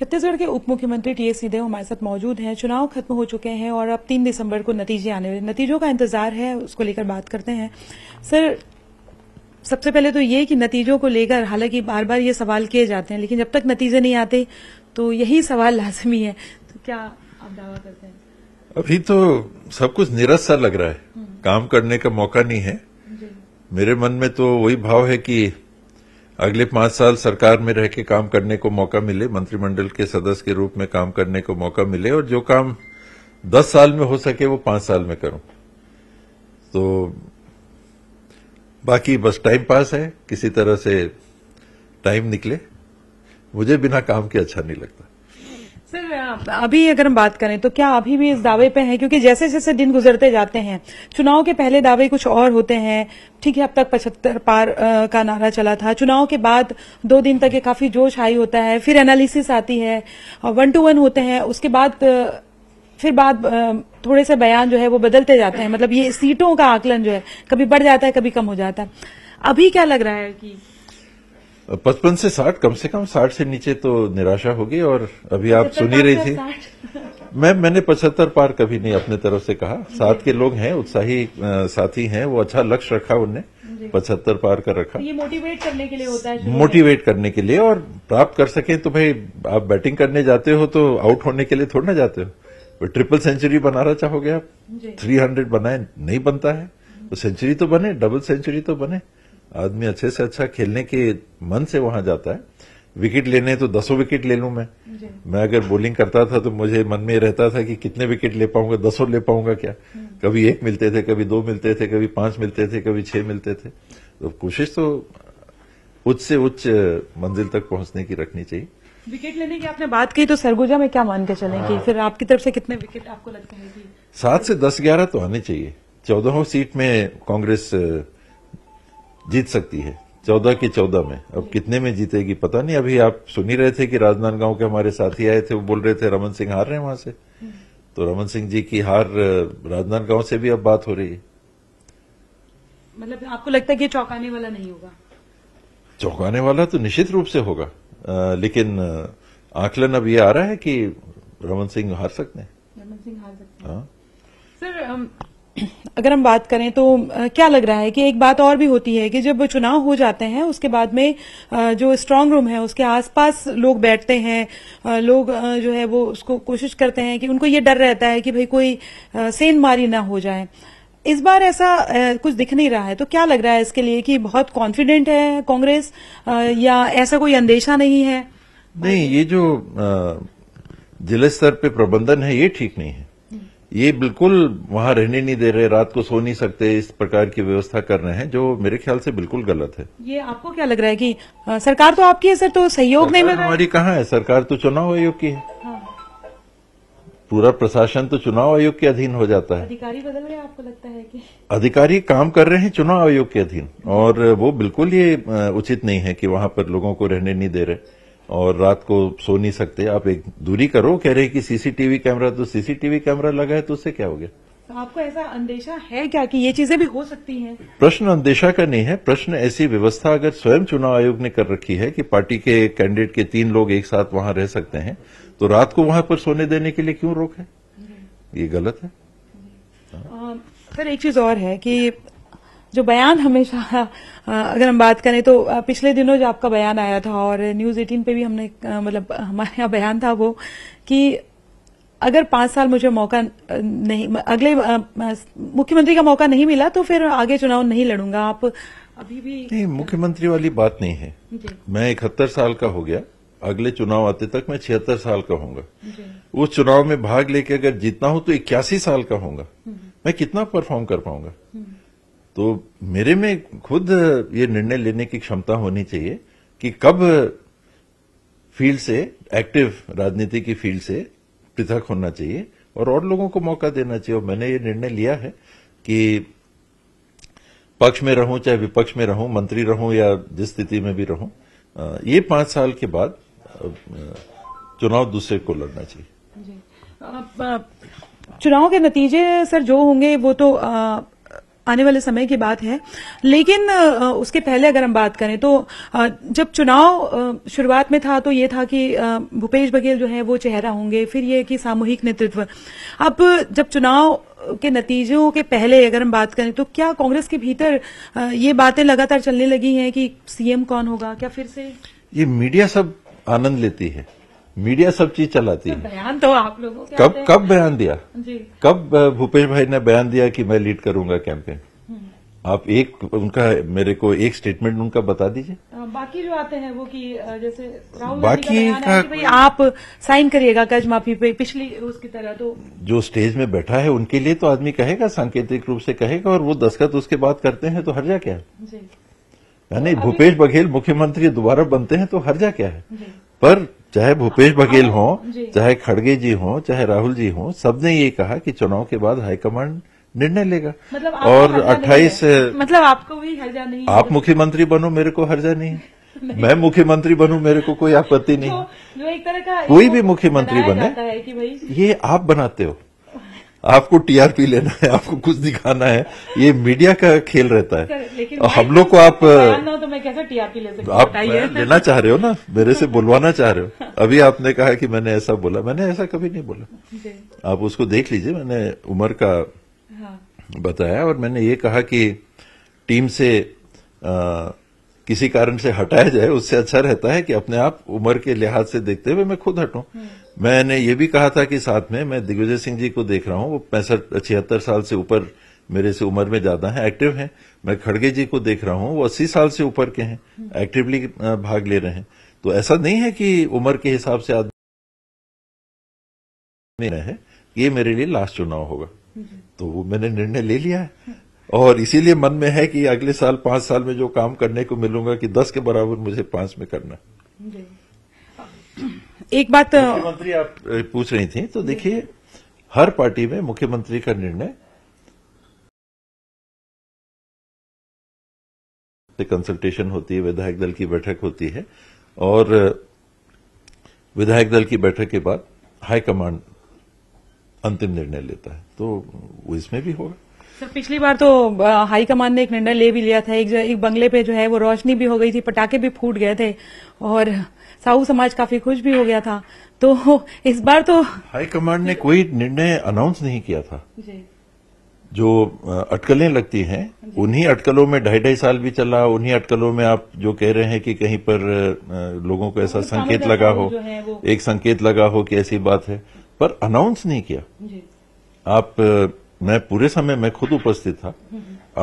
छत्तीसगढ़ के उप मुख्यमंत्री टीएस सिंहदेव हमारे साथ मौजूद हैं चुनाव खत्म हो चुके हैं और अब तीन दिसंबर को नतीजे आने वाले नतीजों का इंतजार है उसको लेकर बात करते हैं सर सबसे पहले तो ये कि नतीजों को लेकर हालांकि बार बार ये सवाल किए जाते हैं लेकिन जब तक नतीजे नहीं आते तो यही सवाल लाजमी है तो क्या आप दावा करते हैं अभी तो सब कुछ निरस सा लग रहा है हम्म। काम करने का मौका नहीं है मेरे मन में तो वही भाव है कि अगले पांच साल सरकार में रह के काम करने को मौका मिले मंत्रिमंडल के सदस्य के रूप में काम करने को मौका मिले और जो काम दस साल में हो सके वो पांच साल में करूं तो बाकी बस टाइम पास है किसी तरह से टाइम निकले मुझे बिना काम के अच्छा नहीं लगता सर अभी अगर हम बात करें तो क्या अभी भी इस दावे पे हैं क्योंकि जैसे जैसे दिन गुजरते जाते हैं चुनाव के पहले दावे कुछ और होते हैं ठीक है अब तक पचहत्तर पार आ, का नारा चला था चुनाव के बाद दो दिन तक ये काफी जोश हाई होता है फिर एनालिसिस आती है वन टू वन होते हैं उसके बाद फिर बाद थोड़े से बयान जो है वो बदलते जाते हैं मतलब ये सीटों का आकलन जो है कभी बढ़ जाता है कभी कम हो जाता है अभी क्या लग रहा है कि पचपन से साठ कम से कम साठ से नीचे तो निराशा होगी और अभी आप सुनी रही थी मैम मैंने पचहत्तर पार कभी नहीं अपने तरफ से कहा साथ के लोग हैं उत्साही साथी हैं वो अच्छा लक्ष्य रखा उनने पचहत्तर पार कर रखा तो ये मोटिवेट करने के लिए होता है मोटिवेट करने के लिए और प्राप्त कर सके तो भाई आप बैटिंग करने जाते हो तो आउट होने के लिए थोड़ा ना जाते हो ट्रिपल सेंचुरी बनाना चाहोगे आप थ्री हंड्रेड बनाए नहीं बनता है तो सेंचुरी तो बने डबल सेंचुरी तो बने आदमी अच्छे से अच्छा खेलने के मन से वहां जाता है विकेट लेने तो दसों विकेट ले लूं मैं मैं अगर बॉलिंग करता था तो मुझे मन में रहता था कि कितने विकेट ले पाऊंगा दसों ले पाऊंगा क्या हम्म। कभी एक मिलते थे कभी दो मिलते थे कभी पांच मिलते थे कभी छह मिलते थे तो कोशिश तो उच्च से उच्च मंजिल तक पहुंचने की रखनी चाहिए विकेट लेने की आपने बात की तो सरगुजा में क्या मान के चले कि हाँ। फिर आपकी तरफ से कितने विकेट आपको लगता है सात से दस ग्यारह तो आने चाहिए चौदहों सीट में कांग्रेस जीत सकती है चौदह के चौदह में अब कितने में जीतेगी पता नहीं अभी आप सुन ही रहे थे कि राजनांदगांव के हमारे साथी आए थे वो बोल रहे थे रमन सिंह हार रहे हैं वहां से तो रमन सिंह जी की हार राजनांदगांव से भी अब बात हो रही है मतलब आपको लगता है कि चौंकाने वाला नहीं होगा चौंकाने वाला तो निश्चित रूप से होगा आ, लेकिन आकलन अब ये आ रहा है कि रमन सिंह हार सकते हैं रमन सिंह हार सकते हैं हाँ। सर अगर हम बात करें तो क्या लग रहा है कि एक बात और भी होती है कि जब चुनाव हो जाते हैं उसके बाद में जो स्ट्रांग रूम है उसके आसपास लोग बैठते हैं लोग जो है वो उसको कोशिश करते हैं कि उनको ये डर रहता है कि भाई कोई सेन मारी ना हो जाए इस बार ऐसा कुछ दिख नहीं रहा है तो क्या लग रहा है इसके लिए कि बहुत कॉन्फिडेंट है कांग्रेस या ऐसा कोई अंदेशा नहीं है नहीं ये जो जिला स्तर पर प्रबंधन है ये ठीक नहीं है ये बिल्कुल वहां रहने नहीं दे रहे रात को सो नहीं सकते इस प्रकार की व्यवस्था कर रहे हैं जो मेरे ख्याल से बिल्कुल गलत है ये आपको क्या लग रहा है कि आ, सरकार तो आपकी है सर तो सहयोग नहीं मिल रहा हमारी कहाँ है सरकार तो चुनाव आयोग की है हाँ। पूरा प्रशासन तो चुनाव आयोग के अधीन हो जाता है अधिकारी बदल रहे आपको लगता है की अधिकारी काम कर रहे हैं चुनाव आयोग के अधीन और वो बिल्कुल ये उचित नहीं है कि वहां पर लोगों को रहने नहीं दे रहे और रात को सो नहीं सकते आप एक दूरी करो कह रहे कि सीसीटीवी कैमरा तो सीसीटीवी कैमरा लगा है तो उससे क्या हो गया तो आपको ऐसा अंदेशा है क्या कि ये चीजें भी हो सकती हैं प्रश्न अंदेशा का नहीं है प्रश्न ऐसी व्यवस्था अगर स्वयं चुनाव आयोग ने कर रखी है कि पार्टी के कैंडिडेट के तीन लोग एक साथ वहां रह सकते हैं तो रात को वहां पर सोने देने के लिए क्यों रोक है ये गलत है सर एक चीज और है कि जो बयान हमेशा अगर हम बात करें तो पिछले दिनों जो आपका बयान आया था और न्यूज एटीन पे भी हमने मतलब हमारे यहाँ बयान था वो कि अगर पांच साल मुझे मौका नहीं अगले मुख्यमंत्री का मौका नहीं मिला तो फिर आगे चुनाव नहीं लड़ूंगा आप अभी भी नहीं मुख्यमंत्री वाली बात नहीं है मैं इकहत्तर साल का हो गया अगले चुनाव आते तक मैं छिहत्तर साल का होऊंगा उस चुनाव में भाग लेके अगर जीतना हो तो इक्यासी साल का होऊंगा हम्म। मैं कितना परफॉर्म कर पाऊंगा हम्म। तो मेरे में खुद ये निर्णय लेने की क्षमता होनी चाहिए कि कब फील्ड से एक्टिव राजनीति की फील्ड से पृथक होना चाहिए और और लोगों को मौका देना चाहिए और मैंने ये निर्णय लिया है कि पक्ष में रहूं चाहे विपक्ष में रहूं मंत्री रहूं या जिस स्थिति में भी रहूं ये पांच साल के बाद चुनाव दूसरे को लड़ना चाहिए चुनाव के नतीजे सर जो होंगे वो तो आ... आने वाले समय की बात है लेकिन उसके पहले अगर हम बात करें तो जब चुनाव शुरुआत में था तो ये था कि भूपेश बघेल जो है वो चेहरा होंगे फिर ये कि सामूहिक नेतृत्व अब जब चुनाव के नतीजों के पहले अगर हम बात करें तो क्या कांग्रेस के भीतर ये बातें लगातार चलने लगी हैं कि सीएम कौन होगा क्या फिर से ये मीडिया सब आनंद लेती है मीडिया सब चीज चलाती तो है बयान तो आप लोगों कब कब बयान दिया जी। कब भूपेश भाई ने बयान दिया कि मैं लीड करूंगा कैंपेन हम्म। आप एक उनका मेरे को एक स्टेटमेंट उनका बता दीजिए बाकी जो आते हैं वो कि जैसे राहुल बाकी का, का कि आप साइन करिएगा कर्ज माफी पे पिछली उसकी तरह तो जो स्टेज में बैठा है उनके लिए तो आदमी कहेगा सांकेतिक रूप से कहेगा और वो दस्खत उसके बाद करते हैं तो हर्जा क्या है यानी तो भूपेश बघेल मुख्यमंत्री दोबारा बनते हैं तो हर्जा क्या है पर चाहे भूपेश बघेल हो चाहे खड़गे जी हो चाहे राहुल जी हो सबने ये कहा कि चुनाव के बाद हाईकमांड निर्णय लेगा मतलब और अट्ठाईस मतलब आपको भी हर्जा नहीं आप मुख्यमंत्री बनो मेरे को हर्जा नहीं मैं मुख्यमंत्री बनूं मेरे को कोई आपत्ति नहीं जो, जो एक तरह का कोई भी मुख्यमंत्री बने कि भाई ये आप बनाते हो आपको टीआरपी लेना है आपको कुछ दिखाना है ये मीडिया का खेल रहता है लेकिन हम लोग को आप तो मैं टीआरपी ले सकती आप लेना चाह रहे हो ना मेरे से बुलवाना चाह रहे हो अभी आपने कहा कि मैंने ऐसा बोला मैंने ऐसा कभी नहीं बोला आप उसको देख लीजिए मैंने उम्र का हाँ। बताया और मैंने ये कहा कि टीम से आ, किसी कारण से हटाया जाए उससे अच्छा रहता है कि अपने आप उम्र के लिहाज से देखते हुए मैं खुद हटूं हम्म। मैंने ये भी कहा था कि साथ में मैं दिग्विजय सिंह जी को देख रहा हूं वो पैंसठ छिहत्तर साल से ऊपर मेरे से उम्र में ज्यादा है एक्टिव हैं मैं खड़गे जी को देख रहा हूं वो अस्सी साल से ऊपर के हैं हम्म। एक्टिवली भाग ले रहे हैं तो ऐसा नहीं है कि उम्र के हिसाब से आदमी है ये मेरे लिए लास्ट चुनाव होगा हम्म। तो वो मैंने निर्णय ले लिया है और इसीलिए मन में है कि अगले साल पांच साल में जो काम करने को मिलूंगा कि दस के बराबर मुझे पांच में करना एक बात मुख्यमंत्री आप पूछ रही थी तो देखिए हर पार्टी में मुख्यमंत्री का निर्णय कंसल्टेशन होती है विधायक दल की बैठक होती है और विधायक दल की बैठक के बाद हाईकमांड अंतिम निर्णय लेता है तो इसमें भी होगा सर पिछली बार तो हाई कमान ने एक निर्णय ले भी लिया था एक, एक बंगले पे जो है वो रोशनी भी हो गई थी पटाखे भी फूट गए थे और साहू समाज काफी खुश भी हो गया था तो इस बार तो हाई कमांड ने कोई निर्णय अनाउंस नहीं किया था जी। जो अटकलें लगती हैं उन्हीं अटकलों में ढाई ढाई साल भी चला उन्हीं अटकलों में आप जो कह रहे हैं कि कहीं पर लोगों को ऐसा संकेत तो लगा हो एक संकेत लगा हो कि ऐसी बात है पर अनाउंस नहीं किया आप मैं पूरे समय मैं खुद उपस्थित था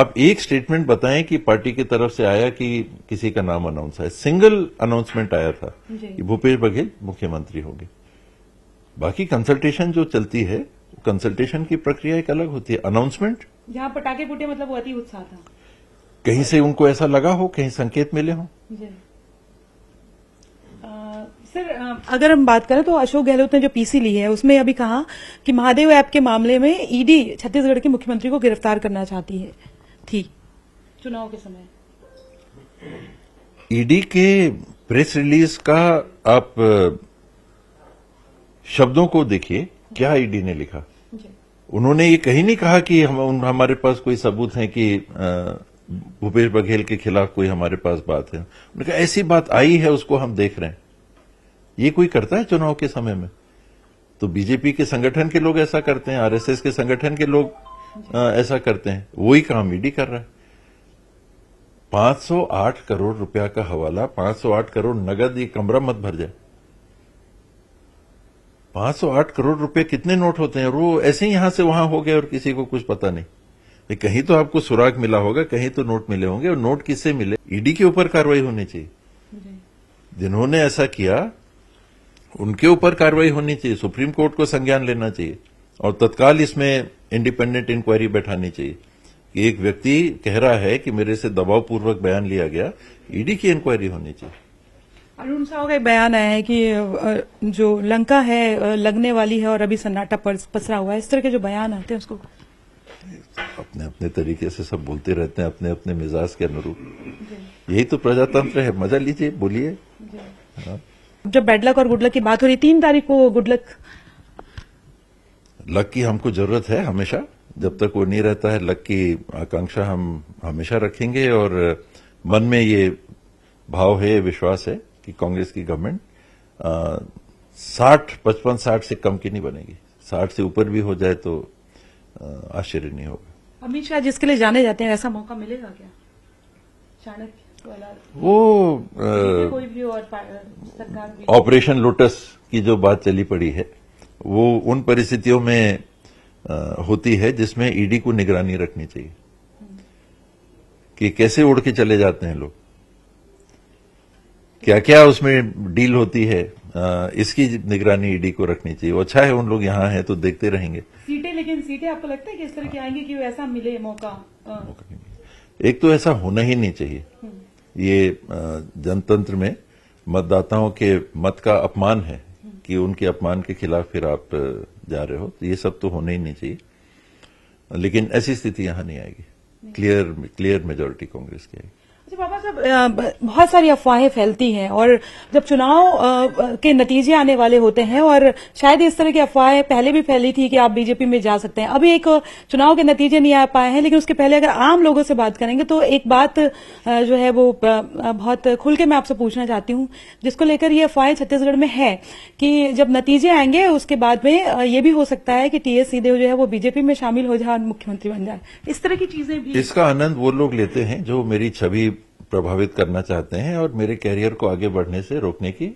आप एक स्टेटमेंट बताएं कि पार्टी की तरफ से आया कि किसी का नाम अनाउंस आया सिंगल अनाउंसमेंट आया था कि भूपेश बघेल मुख्यमंत्री होंगे बाकी कंसल्टेशन जो चलती है कंसल्टेशन की प्रक्रिया एक अलग होती है अनाउंसमेंट यहाँ पटाखे फूटे मतलब वो अति उत्साह था कहीं से उनको ऐसा लगा हो कहीं संकेत मिले हों सर अगर हम बात करें तो अशोक गहलोत ने जो पीसी ली है उसमें अभी कहा कि महादेव ऐप के मामले में ईडी e छत्तीसगढ़ के मुख्यमंत्री को गिरफ्तार करना चाहती है थी चुनाव के समय ईडी e के प्रेस रिलीज का आप शब्दों को देखिए क्या ईडी e ने लिखा उन्होंने ये कहीं नहीं कहा कि हम हमारे पास कोई सबूत है कि भूपेश बघेल के खिलाफ कोई हमारे पास बात है उन्होंने कहा ऐसी बात आई है उसको हम देख रहे हैं ये कोई करता है चुनाव के समय में तो बीजेपी के संगठन के लोग ऐसा करते हैं आरएसएस के संगठन के लोग आ, ऐसा करते हैं वही काम ईडी कर रहा है 508 करोड़ रुपया का हवाला 508 करोड़ नगद ये कमरा मत भर जाए 508 करोड़ रुपए कितने नोट होते हैं और वो ऐसे ही यहां से वहां हो गए और किसी को कुछ पता नहीं कहीं तो आपको सुराग मिला होगा कहीं तो नोट मिले होंगे और नोट किससे मिले ईडी के ऊपर कार्रवाई होनी चाहिए जिन्होंने ऐसा किया उनके ऊपर कार्रवाई होनी चाहिए सुप्रीम कोर्ट को संज्ञान लेना चाहिए और तत्काल इसमें इंडिपेंडेंट इंक्वायरी बैठानी चाहिए कि एक व्यक्ति कह रहा है कि मेरे से दबावपूर्वक बयान लिया गया ईडी e की इंक्वायरी होनी चाहिए अरुण साहू का बयान आया है कि जो लंका है लगने वाली है और अभी सन्नाटा पसरा हुआ है इस तरह के जो बयान आते हैं उसको अपने अपने तरीके से सब बोलते रहते हैं अपने अपने मिजाज के अनुरूप यही तो प्रजातंत्र है मजा लीजिए बोलिए जब बैड लक और गुड लक की बात हो रही तीन तारीख को गुड लक लक की हमको जरूरत है हमेशा जब तक वो नहीं रहता है लक की आकांक्षा हम हमेशा रखेंगे और मन में ये भाव है विश्वास है कि कांग्रेस की गवर्नमेंट साठ पचपन साठ से कम की नहीं बनेगी साठ से ऊपर भी हो जाए तो आश्चर्य नहीं होगा अमित शाह जिसके लिए जाने जाते हैं ऐसा मौका मिलेगा क्या चाणक्य वो ऑपरेशन लोटस की जो बात चली पड़ी है वो उन परिस्थितियों में आ, होती है जिसमें ईडी e को निगरानी रखनी चाहिए कि कैसे उड़ के चले जाते हैं लोग क्या क्या उसमें डील होती है आ, इसकी निगरानी ईडी e को रखनी चाहिए अच्छा है उन लोग यहाँ हैं तो देखते रहेंगे सीटें लेकिन सीटें आपको लगता है कि इस तरह की आएंगे कि ऐसा मिले मौका, आ, मौका एक तो ऐसा होना ही नहीं चाहिए हम्म। ये जनतंत्र में मतदाताओं के मत का अपमान है कि उनके अपमान के खिलाफ फिर आप जा रहे हो तो ये सब तो होने ही नहीं चाहिए लेकिन ऐसी स्थिति यहां नहीं आएगी क्लियर क्लियर मेजोरिटी कांग्रेस की आएगी बाबा साहब बहुत सारी अफवाहें फैलती हैं और जब चुनाव के नतीजे आने वाले होते हैं और शायद इस तरह की अफवाहें पहले भी फैली थी कि आप बीजेपी में जा सकते हैं अभी एक चुनाव के नतीजे नहीं आ पाए हैं लेकिन उसके पहले अगर आम लोगों से बात करेंगे तो एक बात जो है वो बहुत खुल के मैं आपसे पूछना चाहती हूँ जिसको लेकर ये अफवाहें छत्तीसगढ़ में है कि जब नतीजे आएंगे उसके बाद में ये भी हो सकता है कि टीएस एस सिंहदेव जो है वो बीजेपी में शामिल हो जाए और मुख्यमंत्री बन जाए इस तरह की चीजें भी इसका आनंद वो लोग लेते हैं जो मेरी छवि प्रभावित करना चाहते हैं और मेरे कैरियर को आगे बढ़ने से रोकने की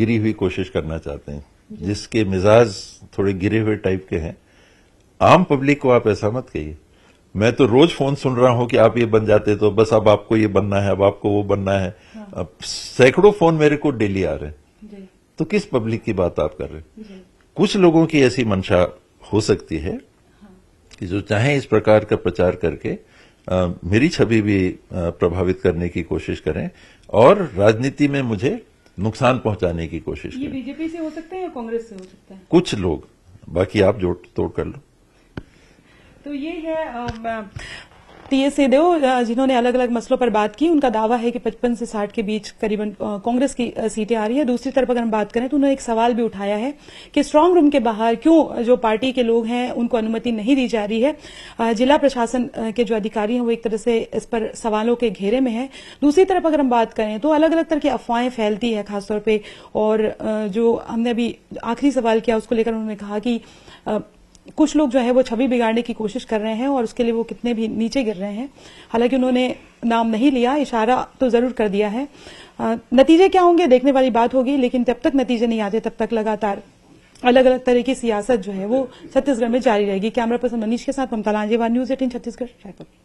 गिरी हुई कोशिश करना चाहते हैं जिसके मिजाज थोड़े गिरे हुए टाइप के हैं आम पब्लिक को आप ऐसा मत कहिए मैं तो रोज फोन सुन रहा हूं कि आप ये बन जाते तो बस अब आपको ये बनना है अब आपको वो बनना है हाँ। अब सैकड़ों फोन मेरे को डेली आ रहे हैं तो किस पब्लिक की बात आप कर रहे हैं कुछ लोगों की ऐसी मंशा हो सकती है हाँ। कि जो चाहे इस प्रकार का प्रचार करके मेरी छवि भी प्रभावित करने की कोशिश करें और राजनीति में मुझे नुकसान पहुंचाने की कोशिश ये बीजेपी से हो सकते हैं या कांग्रेस से हो सकता है कुछ लोग बाकी आप जोड़ तोड़ कर लो तो ये है तो ये सिदेव जिन्होंने अलग अलग मसलों पर बात की उनका दावा है कि पचपन से साठ के बीच करीबन कांग्रेस की सीटें आ रही है दूसरी तरफ अगर हम बात करें तो उन्होंने एक सवाल भी उठाया है कि स्ट्रांग रूम के बाहर क्यों जो पार्टी के लोग हैं उनको अनुमति नहीं दी जा रही है जिला प्रशासन के जो अधिकारी हैं वो एक तरह से इस पर सवालों के घेरे में है दूसरी तरफ अगर हम बात करें तो अलग अलग तरह की अफवाहें फैलती है खासतौर पर और जो हमने अभी आखिरी सवाल किया उसको लेकर उन्होंने कहा कि कुछ लोग जो है वो छवि बिगाड़ने की कोशिश कर रहे हैं और उसके लिए वो कितने भी नीचे गिर रहे हैं हालांकि उन्होंने नाम नहीं लिया इशारा तो जरूर कर दिया है नतीजे क्या होंगे देखने वाली बात होगी लेकिन जब तक नतीजे नहीं आते तब तक लगातार अलग अलग तरह की सियासत जो है वो छत्तीसगढ़ में जारी रहेगी कैमरा पर्सन मनीष के साथ ममता लांजेवा न्यूज एटीन छत्तीसगढ़